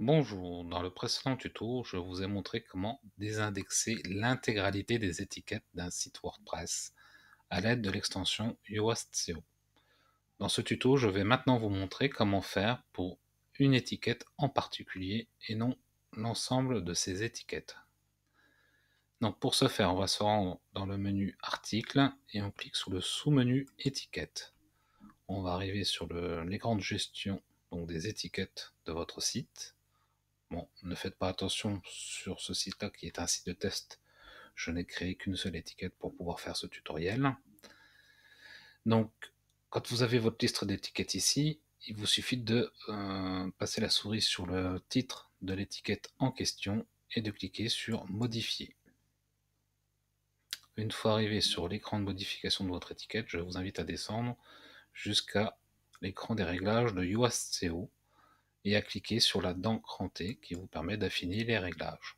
Bonjour, dans le précédent tuto, je vous ai montré comment désindexer l'intégralité des étiquettes d'un site WordPress à l'aide de l'extension SEO. Dans ce tuto, je vais maintenant vous montrer comment faire pour une étiquette en particulier et non l'ensemble de ces étiquettes. Donc pour ce faire, on va se rendre dans le menu articles et on clique sur le sous-menu étiquettes. On va arriver sur l'écran de gestion donc des étiquettes de votre site. Bon, ne faites pas attention sur ce site-là qui est un site de test. Je n'ai créé qu'une seule étiquette pour pouvoir faire ce tutoriel. Donc, quand vous avez votre liste d'étiquettes ici, il vous suffit de euh, passer la souris sur le titre de l'étiquette en question et de cliquer sur Modifier. Une fois arrivé sur l'écran de modification de votre étiquette, je vous invite à descendre jusqu'à l'écran des réglages de UASCO et à cliquer sur la dent crantée qui vous permet d'affiner les réglages.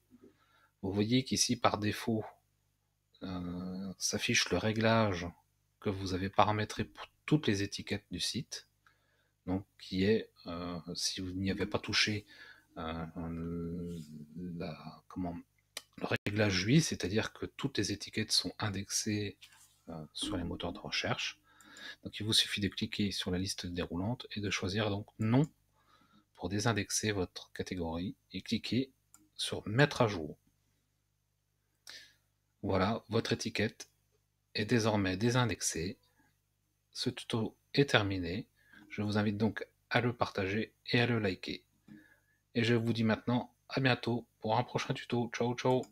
Vous voyez qu'ici par défaut euh, s'affiche le réglage que vous avez paramétré pour toutes les étiquettes du site, donc qui est, euh, si vous n'y avez pas touché, euh, le réglage UI, c'est-à-dire que toutes les étiquettes sont indexées sur les moteurs de recherche. Donc il vous suffit de cliquer sur la liste déroulante et de choisir donc non désindexer votre catégorie et cliquez sur Mettre à jour. Voilà, votre étiquette est désormais désindexée. Ce tuto est terminé. Je vous invite donc à le partager et à le liker. Et je vous dis maintenant à bientôt pour un prochain tuto. Ciao ciao